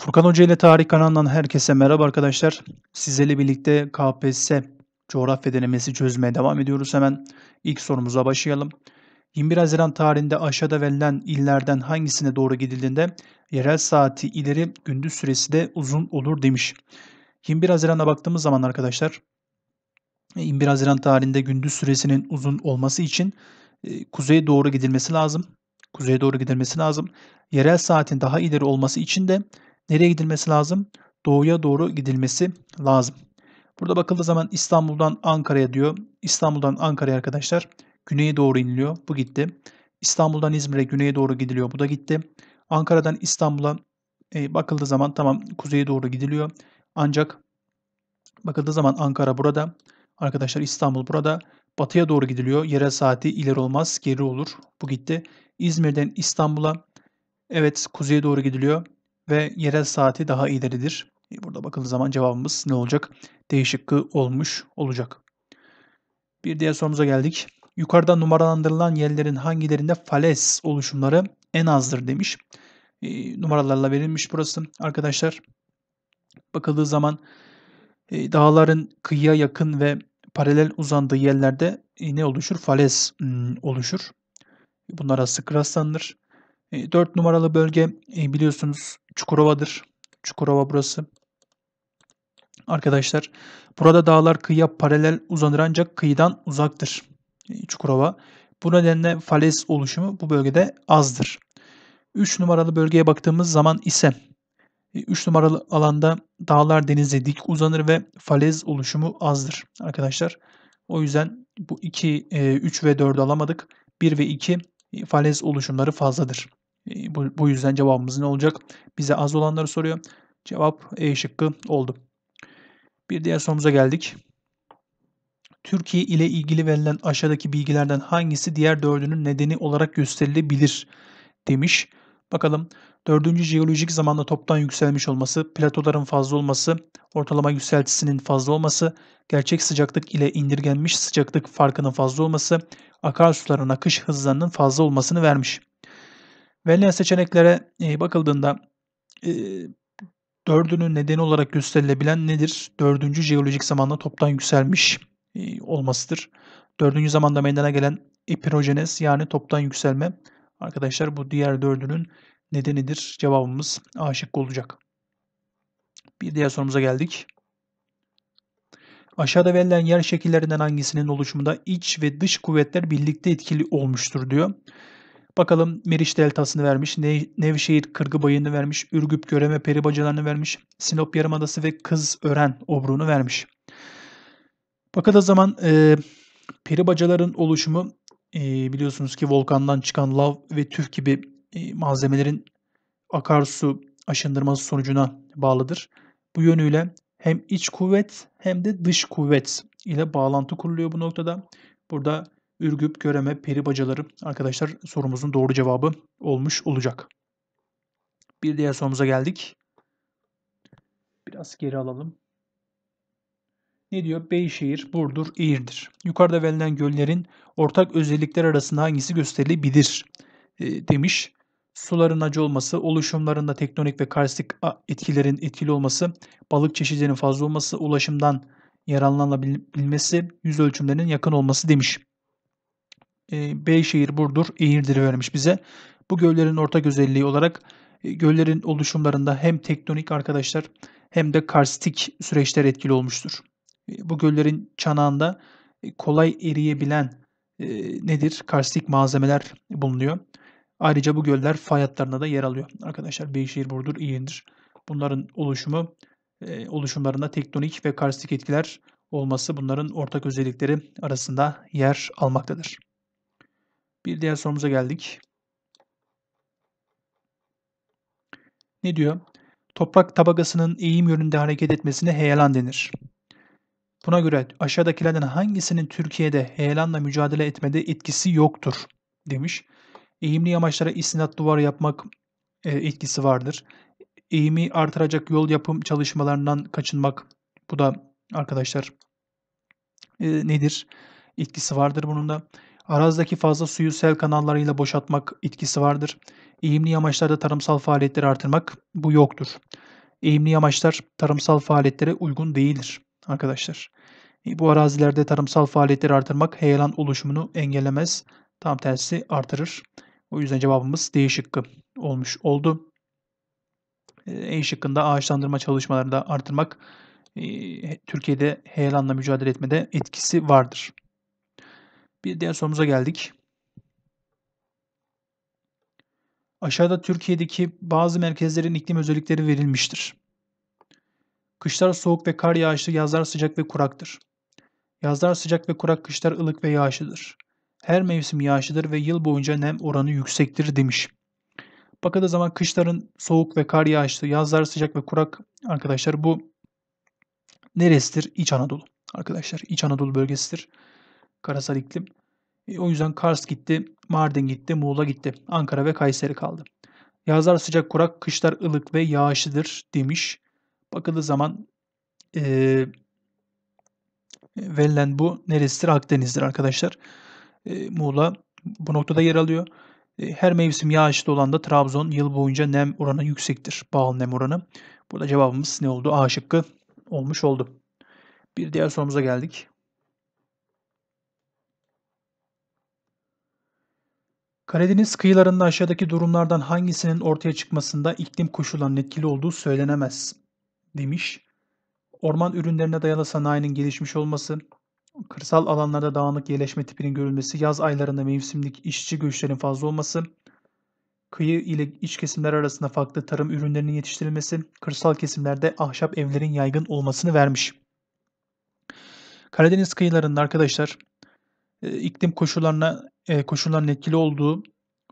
Furkan Hoca ile Tarih kanalından herkese merhaba arkadaşlar. Sizlerle birlikte KPSS coğrafya denemesi çözmeye devam ediyoruz. Hemen ilk sorumuza başlayalım. 21 Haziran tarihinde aşağıda verilen illerden hangisine doğru gidildiğinde yerel saati ileri gündüz süresi de uzun olur demiş. 21 Haziran'a baktığımız zaman arkadaşlar 21 e, Haziran tarihinde gündüz süresinin uzun olması için e, kuzeye doğru gidilmesi lazım. Kuzeye doğru gidilmesi lazım. Yerel saatin daha ileri olması için de nereye gidilmesi lazım? Doğuya doğru gidilmesi lazım. Burada bakıldığı zaman İstanbul'dan Ankara'ya diyor. İstanbul'dan Ankara'ya arkadaşlar güneye doğru iniliyor. Bu gitti. İstanbul'dan İzmir'e güneye doğru gidiliyor. Bu da gitti. Ankara'dan İstanbul'a e, bakıldığı zaman tamam kuzeye doğru gidiliyor. Ancak bakıldığı zaman Ankara burada. Arkadaşlar İstanbul burada. Batıya doğru gidiliyor. Yere saati ileri olmaz geri olur. Bu gitti. İzmir'den İstanbul'a evet kuzeye doğru gidiliyor ve yerel saati daha ileridir. E, burada bakıldığı zaman cevabımız ne olacak? D şıkkı olmuş olacak. Bir diğer sorumuza geldik. Yukarıda numaralandırılan yerlerin hangilerinde fales oluşumları en azdır demiş. E, numaralarla verilmiş burası arkadaşlar. Bakıldığı zaman e, dağların kıyıya yakın ve paralel uzandığı yerlerde e, ne oluşur? Fales m, hmm, oluşur. Bunlara sık rastlanır. 4 e, numaralı bölge e, biliyorsunuz Çukurova'dır. Çukurova burası. Arkadaşlar burada dağlar kıyıya paralel uzanır ancak kıyıdan uzaktır. E, Çukurova. Bu nedenle fales oluşumu bu bölgede azdır. 3 numaralı bölgeye baktığımız zaman ise 3 e, numaralı alanda dağlar denize dik uzanır ve falez oluşumu azdır arkadaşlar. O yüzden bu 2, 3 e, ve 4'ü alamadık. 1 ve 2 falez oluşumları fazladır. Ee, bu, bu yüzden cevabımız ne olacak? Bize az olanları soruyor. Cevap E şıkkı oldu. Bir diğer sorumuza geldik. Türkiye ile ilgili verilen aşağıdaki bilgilerden hangisi diğer dördünün nedeni olarak gösterilebilir demiş. Bakalım dördüncü jeolojik zamanda toptan yükselmiş olması, platoların fazla olması, ortalama yükseltisinin fazla olması, gerçek sıcaklık ile indirgenmiş sıcaklık farkının fazla olması, akarsuların akış hızlarının fazla olmasını vermiş. Verilen seçeneklere e, bakıldığında e, dördünün nedeni olarak gösterilebilen nedir? Dördüncü jeolojik zamanda toptan yükselmiş e, olmasıdır. Dördüncü zamanda meydana gelen epirojenez yani toptan yükselme. Arkadaşlar bu diğer dördünün nedenidir. Cevabımız A şıkkı olacak. Bir diğer sorumuza geldik. Aşağıda verilen yer şekillerinden hangisinin oluşumunda iç ve dış kuvvetler birlikte etkili olmuştur diyor. Bakalım Meriç Deltası'nı vermiş, Nevşehir bayını vermiş, Ürgüp Göreme peri Peribacalarını vermiş, Sinop Yarımadası ve Kız Ören Obru'nu vermiş. Bakıldığı zaman e, peribacaların oluşumu e, biliyorsunuz ki volkandan çıkan lav ve tüf gibi e, malzemelerin akarsu aşındırması sonucuna bağlıdır. Bu yönüyle hem iç kuvvet hem de dış kuvvet ile bağlantı kuruluyor bu noktada. Burada Ürgüp, Göreme, Peri Bacaları arkadaşlar sorumuzun doğru cevabı olmuş olacak. Bir diğer sorumuza geldik. Biraz geri alalım. Ne diyor? Beyşehir, Burdur, İğir'dir. Yukarıda verilen göllerin ortak özellikler arasında hangisi gösterilebilir e, demiş. Suların acı olması, oluşumlarında tektonik ve karstik etkilerin etkili olması, balık çeşitlerinin fazla olması, ulaşımdan yararlanabilmesi, yüz ölçümlerinin yakın olması demiş e, Beyşehir, Burdur, İğirdir'i vermiş bize. Bu göllerin ortak özelliği olarak e, göllerin oluşumlarında hem tektonik arkadaşlar hem de karstik süreçler etkili olmuştur. E, bu göllerin çanağında e, kolay eriyebilen nedir? Karstik malzemeler bulunuyor. Ayrıca bu göller fay hatlarında da yer alıyor. Arkadaşlar Beyşehir, Burdur, İğirdir. Bunların oluşumu oluşumlarında tektonik ve karstik etkiler olması bunların ortak özellikleri arasında yer almaktadır. Bir diğer sorumuza geldik. Ne diyor? Toprak tabakasının eğim yönünde hareket etmesine heyelan denir. Buna göre aşağıdakilerden hangisinin Türkiye'de heyelanla mücadele etmede etkisi yoktur demiş. Eğimli yamaçlara istinat duvar yapmak e, etkisi vardır. Eğimi artıracak yol yapım çalışmalarından kaçınmak bu da arkadaşlar e, nedir? Etkisi vardır bunun da. Arazdaki fazla suyu sel kanallarıyla boşaltmak etkisi vardır. Eğimli yamaçlarda tarımsal faaliyetleri artırmak bu yoktur. Eğimli yamaçlar tarımsal faaliyetlere uygun değildir arkadaşlar. E, bu arazilerde tarımsal faaliyetleri artırmak heyelan oluşumunu engellemez. Tam tersi artırır. O yüzden cevabımız D şıkkı olmuş oldu. E, e şıkkında ağaçlandırma çalışmalarını da artırmak e, Türkiye'de heyelanla mücadele etmede etkisi vardır. Bir diğer sorumuza geldik. Aşağıda Türkiye'deki bazı merkezlerin iklim özellikleri verilmiştir. Kışlar soğuk ve kar yağışlı, yazlar sıcak ve kuraktır. Yazlar sıcak ve kurak, kışlar ılık ve yağışlıdır. Her mevsim yağışlıdır ve yıl boyunca nem oranı yüksektir demiş. Bakıldığı zaman kışların soğuk ve kar yağışlı, yazlar sıcak ve kurak arkadaşlar bu neresidir? İç Anadolu arkadaşlar. İç Anadolu bölgesidir. Karasal iklim. E, o yüzden Kars gitti, Mardin gitti, Muğla gitti. Ankara ve Kayseri kaldı. Yazlar sıcak kurak, kışlar ılık ve yağışlıdır demiş. Bakıldığı zaman e, verilen bu neresidir? Akdeniz'dir arkadaşlar. E, Muğla bu noktada yer alıyor. E, her mevsim yağışlı olan da Trabzon yıl boyunca nem oranı yüksektir. Bağlı nem oranı. Burada cevabımız ne oldu? A şıkkı olmuş oldu. Bir diğer sorumuza geldik. Karadeniz kıyılarında aşağıdaki durumlardan hangisinin ortaya çıkmasında iklim koşullarının etkili olduğu söylenemez demiş. Orman ürünlerine dayalı sanayinin gelişmiş olması, kırsal alanlarda dağınık yerleşme tipinin görülmesi, yaz aylarında mevsimlik işçi göçlerin fazla olması, kıyı ile iç kesimler arasında farklı tarım ürünlerinin yetiştirilmesi, kırsal kesimlerde ahşap evlerin yaygın olmasını vermiş. Karadeniz kıyılarında arkadaşlar e, iklim koşullarına e, koşulların etkili olduğu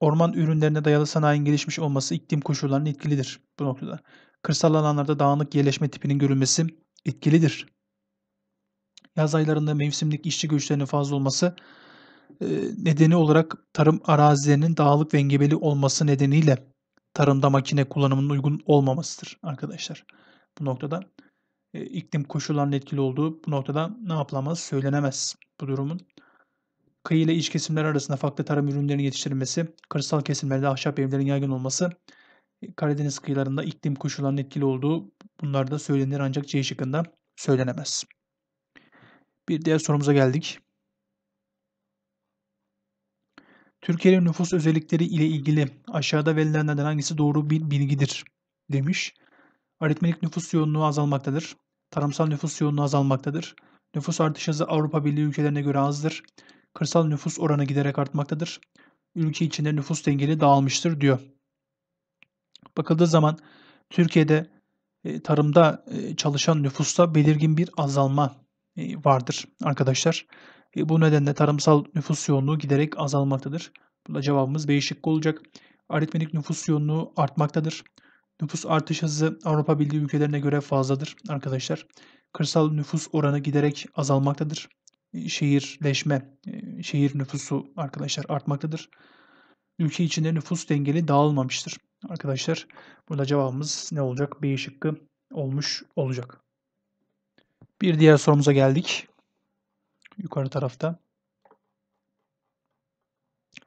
orman ürünlerine dayalı sanayinin gelişmiş olması iklim koşullarının etkilidir bu noktada. Kırsal alanlarda dağınık yerleşme tipinin görülmesi etkilidir. Yaz aylarında mevsimlik işçi göçlerinin fazla olması e, nedeni olarak tarım arazilerinin dağlık ve engebeli olması nedeniyle tarımda makine kullanımının uygun olmamasıdır arkadaşlar. Bu noktada e, iklim koşullarının etkili olduğu bu noktada ne yapılamaz söylenemez bu durumun kıyı ile iç kesimler arasında farklı tarım ürünlerinin yetiştirilmesi, kırsal kesimlerde ahşap evlerin yaygın olması, Karadeniz kıyılarında iklim koşullarının etkili olduğu bunlar da söylenir ancak C şıkkında söylenemez. Bir diğer sorumuza geldik. Türkiye'nin nüfus özellikleri ile ilgili aşağıda verilenlerden hangisi doğru bir bilgidir demiş. Aritmetik nüfus yoğunluğu azalmaktadır. Tarımsal nüfus yoğunluğu azalmaktadır. Nüfus artış hızı Avrupa Birliği ülkelerine göre azdır. Kırsal nüfus oranı giderek artmaktadır. Ülke içinde nüfus dengeli dağılmıştır diyor. Bakıldığı zaman Türkiye'de e, tarımda e, çalışan nüfusta belirgin bir azalma e, vardır arkadaşlar. Bu nedenle tarımsal nüfus yoğunluğu giderek azalmaktadır. Burada cevabımız B şıkkı olacak. Aritmetik nüfus yoğunluğu artmaktadır. Nüfus artış hızı Avrupa Birliği ülkelerine göre fazladır arkadaşlar. Kırsal nüfus oranı giderek azalmaktadır şehirleşme, e, şehir nüfusu arkadaşlar artmaktadır. Ülke içinde nüfus dengeli dağılmamıştır. Arkadaşlar burada cevabımız ne olacak? B şıkkı olmuş olacak. Bir diğer sorumuza geldik. Yukarı tarafta.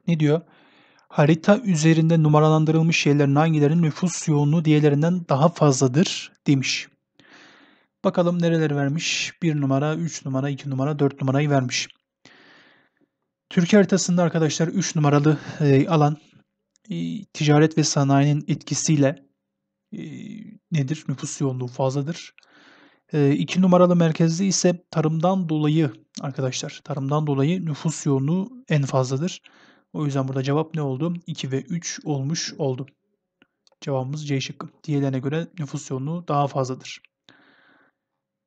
Ne diyor? Harita üzerinde numaralandırılmış şehirlerin hangilerinin nüfus yoğunluğu diğerlerinden daha fazladır demiş. Bakalım nereleri vermiş? 1 numara, 3 numara, 2 numara, 4 numarayı vermiş. Türkiye haritasında arkadaşlar 3 numaralı e, alan e, ticaret ve sanayinin etkisiyle e, nedir? Nüfus yoğunluğu fazladır. 2 e, numaralı merkezde ise tarımdan dolayı arkadaşlar tarımdan dolayı nüfus yoğunluğu en fazladır. O yüzden burada cevap ne oldu? 2 ve 3 olmuş oldu. Cevabımız C şıkkı. Diğerlerine göre nüfus yoğunluğu daha fazladır.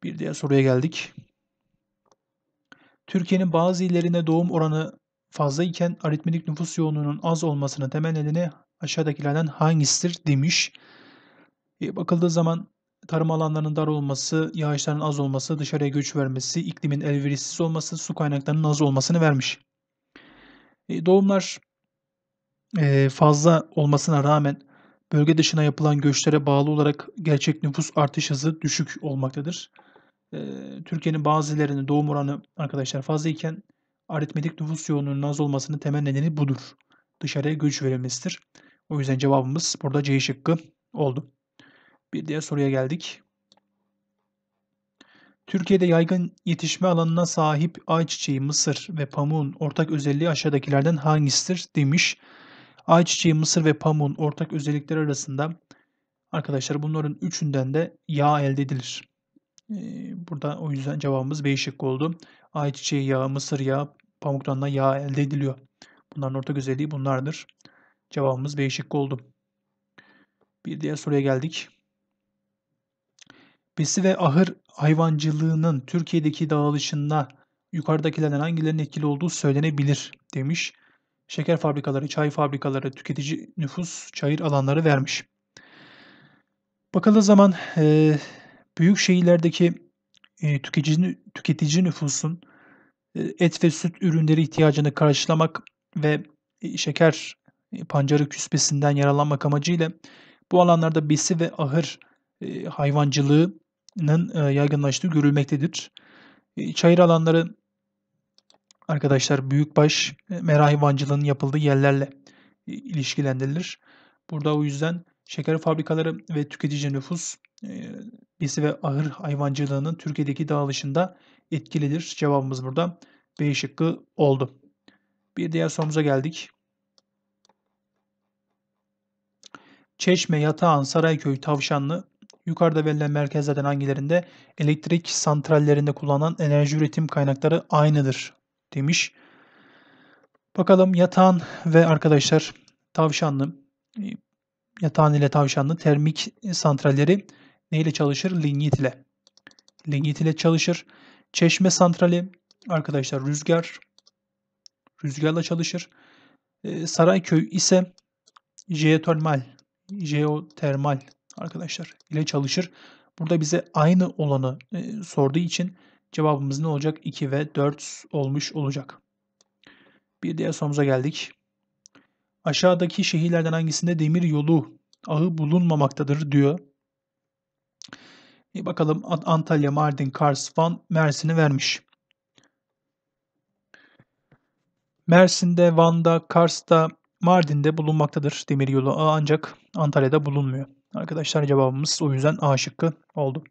Bir diğer soruya geldik. Türkiye'nin bazı illerinde doğum oranı fazla iken aritmetik nüfus yoğunluğunun az olmasının temel nedeni aşağıdakilerden hangisidir demiş. E, bakıldığı zaman tarım alanlarının dar olması, yağışların az olması, dışarıya göç vermesi, iklimin elverişsiz olması, su kaynaklarının az olmasını vermiş. E, doğumlar e, fazla olmasına rağmen bölge dışına yapılan göçlere bağlı olarak gerçek nüfus artış hızı düşük olmaktadır. Türkiye'nin bazı illerinde doğum oranı arkadaşlar fazlayken aritmetik nüfus yoğunluğunun az olmasının temel nedeni budur. Dışarıya göç verilmesidir. O yüzden cevabımız burada C şıkkı oldu. Bir diğer soruya geldik. Türkiye'de yaygın yetişme alanına sahip ayçiçeği, mısır ve pamuğun ortak özelliği aşağıdakilerden hangisidir demiş. Ayçiçeği, mısır ve pamuğun ortak özellikleri arasında arkadaşlar bunların üçünden de yağ elde edilir burada o yüzden cevabımız B şıkkı oldu. Ayçiçeği yağı, mısır yağı, pamuktan da yağ elde ediliyor. Bunların ortak özelliği bunlardır. Cevabımız B şıkkı oldu. Bir diğer soruya geldik. Besi ve ahır hayvancılığının Türkiye'deki dağılışında yukarıdakilerden hangilerinin etkili olduğu söylenebilir demiş. Şeker fabrikaları, çay fabrikaları, tüketici nüfus, çayır alanları vermiş. bakalım zaman e, büyük şehirlerdeki e, tüketici, tüketici nüfusun e, et ve süt ürünleri ihtiyacını karşılamak ve e, şeker e, pancarı küspesinden yaralanmak amacıyla bu alanlarda besi ve ahır e, hayvancılığının yaygınlaştığı görülmektedir. çayır alanları arkadaşlar büyükbaş e, mera hayvancılığının yapıldığı yerlerle ilişkilendirilir. Burada o yüzden şeker fabrikaları ve tüketici nüfus besi ve ahır hayvancılığının Türkiye'deki dağılışında etkilidir. Cevabımız burada B şıkkı oldu. Bir diğer sorumuza geldik. Çeşme, Yatağan, Sarayköy, Tavşanlı yukarıda verilen merkezlerden hangilerinde elektrik santrallerinde kullanılan enerji üretim kaynakları aynıdır demiş. Bakalım Yatağan ve arkadaşlar Tavşanlı Yatağan ile Tavşanlı termik santralleri neyle çalışır? Lignit ile. Lignit ile çalışır. Çeşme santrali arkadaşlar rüzgar. Rüzgarla çalışır. E, Sarayköy ise jeotermal, jeotermal arkadaşlar ile çalışır. Burada bize aynı olanı e, sorduğu için cevabımız ne olacak? 2 ve 4 olmuş olacak. Bir diğer sorumuza geldik. Aşağıdaki şehirlerden hangisinde demir yolu ağı bulunmamaktadır diyor. E bakalım Antalya, Mardin, Kars, Van, Mersin'i vermiş. Mersin'de, Van'da, Kars'ta, Mardin'de bulunmaktadır demiryolu A ancak Antalya'da bulunmuyor. Arkadaşlar cevabımız o yüzden A şıkkı oldu.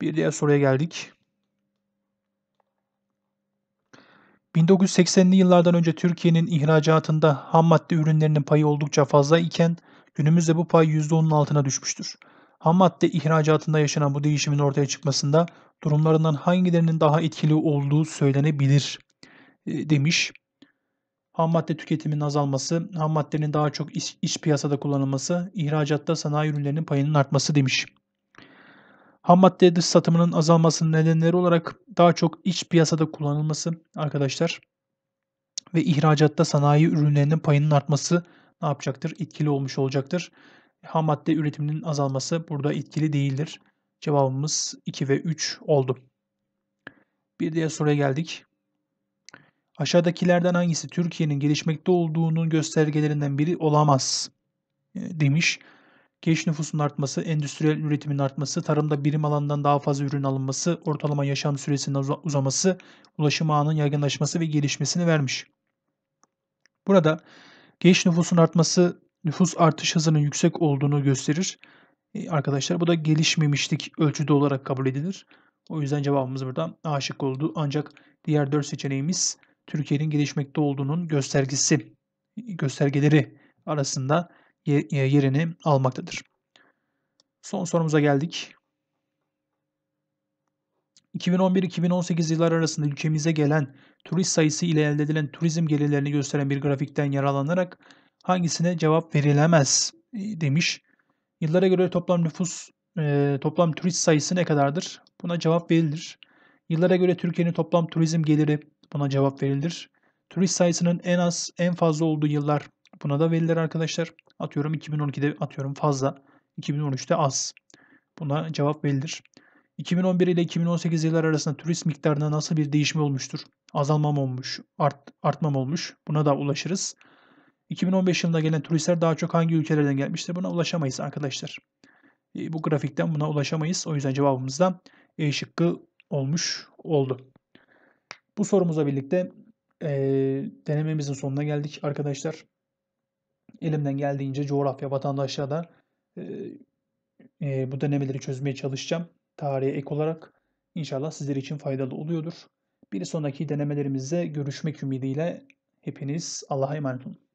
Bir diğer soruya geldik. 1980'li yıllardan önce Türkiye'nin ihracatında ham madde ürünlerinin payı oldukça fazla iken günümüzde bu pay %10'un altına düşmüştür ham madde ihracatında yaşanan bu değişimin ortaya çıkmasında durumlarından hangilerinin daha etkili olduğu söylenebilir e, demiş. Ham madde tüketiminin azalması, ham maddenin daha çok iş, iş piyasada kullanılması, ihracatta sanayi ürünlerinin payının artması demiş. Ham madde dış satımının azalmasının nedenleri olarak daha çok iç piyasada kullanılması arkadaşlar ve ihracatta sanayi ürünlerinin payının artması ne yapacaktır? Etkili olmuş olacaktır ham madde üretiminin azalması burada etkili değildir. Cevabımız 2 ve 3 oldu. Bir diğer soruya geldik. Aşağıdakilerden hangisi Türkiye'nin gelişmekte olduğunun göstergelerinden biri olamaz e, demiş. Genç nüfusun artması, endüstriyel üretimin artması, tarımda birim alandan daha fazla ürün alınması, ortalama yaşam süresinin uzaması, ulaşım ağının yaygınlaşması ve gelişmesini vermiş. Burada genç nüfusun artması nüfus artış hızının yüksek olduğunu gösterir. E, arkadaşlar bu da gelişmemişlik ölçüde olarak kabul edilir. O yüzden cevabımız buradan aşık oldu. Ancak diğer 4 seçeneğimiz Türkiye'nin gelişmekte olduğunun göstergesi, göstergeleri arasında e, yerini almaktadır. Son sorumuza geldik. 2011-2018 yılları arasında ülkemize gelen turist sayısı ile elde edilen turizm gelirlerini gösteren bir grafikten yararlanarak hangisine cevap verilemez e, demiş. Yıllara göre toplam nüfus, e, toplam turist sayısı ne kadardır? Buna cevap verilir. Yıllara göre Türkiye'nin toplam turizm geliri buna cevap verilir. Turist sayısının en az en fazla olduğu yıllar buna da verilir arkadaşlar. Atıyorum 2012'de atıyorum fazla, 2013'te az. Buna cevap verilir. 2011 ile 2018 yıllar arasında turist miktarında nasıl bir değişme olmuştur? Azalmam olmuş, art, artma olmuş? Buna da ulaşırız. 2015 yılında gelen turistler daha çok hangi ülkelerden gelmiştir? Buna ulaşamayız arkadaşlar. E, bu grafikten buna ulaşamayız. O yüzden cevabımız da E şıkkı olmuş oldu. Bu sorumuza birlikte e, denememizin sonuna geldik arkadaşlar. Elimden geldiğince coğrafya vatandaşlara da e, e, bu denemeleri çözmeye çalışacağım. Tarihe ek olarak inşallah sizler için faydalı oluyordur. Bir sonraki denemelerimizde görüşmek ümidiyle hepiniz Allah'a emanet olun.